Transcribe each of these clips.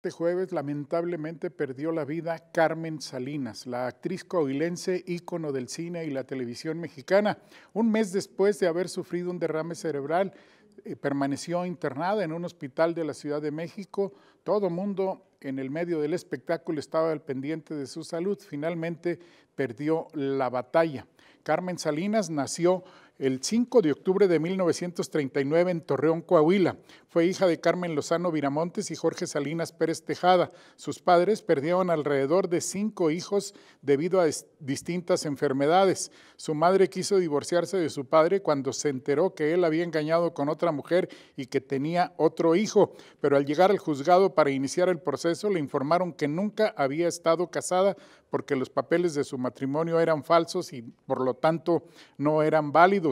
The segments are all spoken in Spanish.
Este jueves lamentablemente perdió la vida Carmen Salinas, la actriz coahuilense, ícono del cine y la televisión mexicana. Un mes después de haber sufrido un derrame cerebral, eh, permaneció internada en un hospital de la Ciudad de México. Todo mundo en el medio del espectáculo estaba al pendiente de su salud. Finalmente perdió la batalla. Carmen Salinas nació el 5 de octubre de 1939 en Torreón, Coahuila. Fue hija de Carmen Lozano Viramontes y Jorge Salinas Pérez Tejada. Sus padres perdieron alrededor de cinco hijos debido a distintas enfermedades. Su madre quiso divorciarse de su padre cuando se enteró que él había engañado con otra mujer y que tenía otro hijo, pero al llegar al juzgado para iniciar el proceso le informaron que nunca había estado casada porque los papeles de su matrimonio eran falsos y por lo tanto no eran válidos.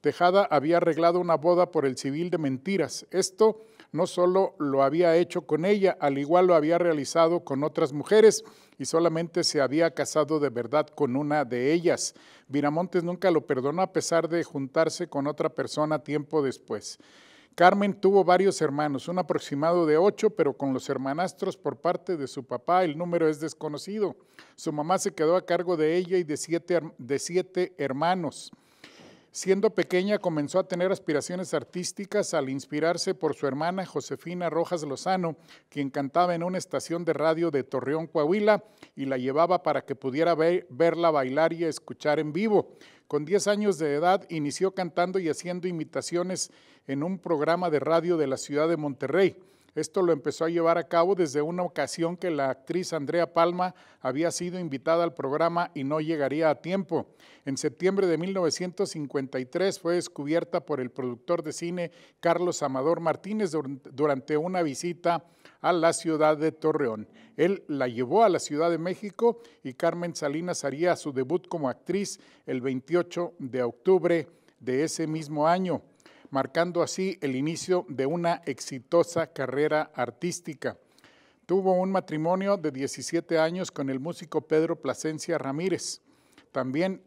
Tejada había arreglado una boda por el civil de mentiras. Esto no solo lo había hecho con ella, al igual lo había realizado con otras mujeres y solamente se había casado de verdad con una de ellas. Viramontes nunca lo perdonó a pesar de juntarse con otra persona tiempo después. Carmen tuvo varios hermanos, un aproximado de ocho, pero con los hermanastros por parte de su papá el número es desconocido. Su mamá se quedó a cargo de ella y de de siete hermanos. Siendo pequeña comenzó a tener aspiraciones artísticas al inspirarse por su hermana Josefina Rojas Lozano, quien cantaba en una estación de radio de Torreón, Coahuila, y la llevaba para que pudiera verla bailar y escuchar en vivo. Con 10 años de edad inició cantando y haciendo imitaciones en un programa de radio de la ciudad de Monterrey. Esto lo empezó a llevar a cabo desde una ocasión que la actriz Andrea Palma había sido invitada al programa y no llegaría a tiempo. En septiembre de 1953 fue descubierta por el productor de cine Carlos Amador Martínez durante una visita a la ciudad de Torreón. Él la llevó a la Ciudad de México y Carmen Salinas haría su debut como actriz el 28 de octubre de ese mismo año marcando así el inicio de una exitosa carrera artística. Tuvo un matrimonio de 17 años con el músico Pedro Plasencia Ramírez. También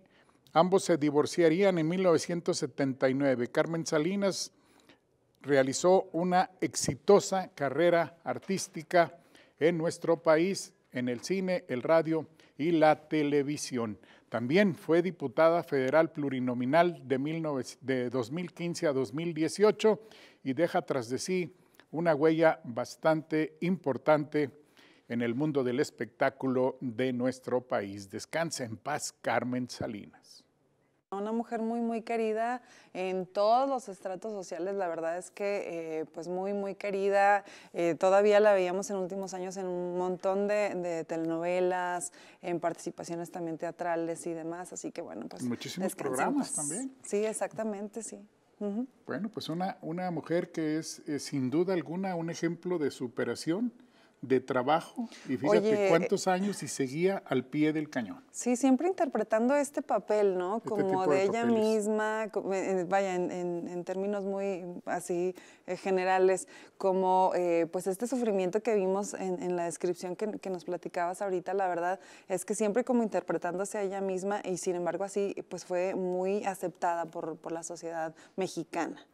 ambos se divorciarían en 1979. Carmen Salinas realizó una exitosa carrera artística en nuestro país, en el cine, el radio y la televisión. También fue diputada federal plurinominal de, 2015 a 2018 y deja tras de sí una huella bastante importante en el mundo del espectáculo de nuestro país. Descansa en paz, Carmen Salinas. Una mujer muy, muy querida en todos los estratos sociales, la verdad es que eh, pues muy, muy querida. Eh, todavía la veíamos en últimos años en un montón de, telenovelas, en participaciones también teatrales y demás, así que bueno, pues... Muchísimos programas también. Sí, exactamente, sí. Bueno, pues una, una mujer que es eh, sin duda alguna un ejemplo de superación de trabajo y fíjate cuántos años y seguía al pie del cañón. Sí, siempre interpretando este papel, ¿no? Este como de, ella misma, eh, eh, vaya, en, términos muy así eh, generales, como pues este sufrimiento que vimos en, la descripción que, nos platicabas ahorita, la verdad es que siempre como interpretándose a ella misma y sin embargo así pues fue muy aceptada por la sociedad mexicana.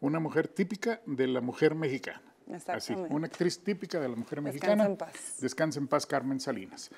Una mujer típica de la mujer mexicana. Así, una actriz típica de la mujer mexicana. Descansa en paz. Descansa en paz Carmen Salinas.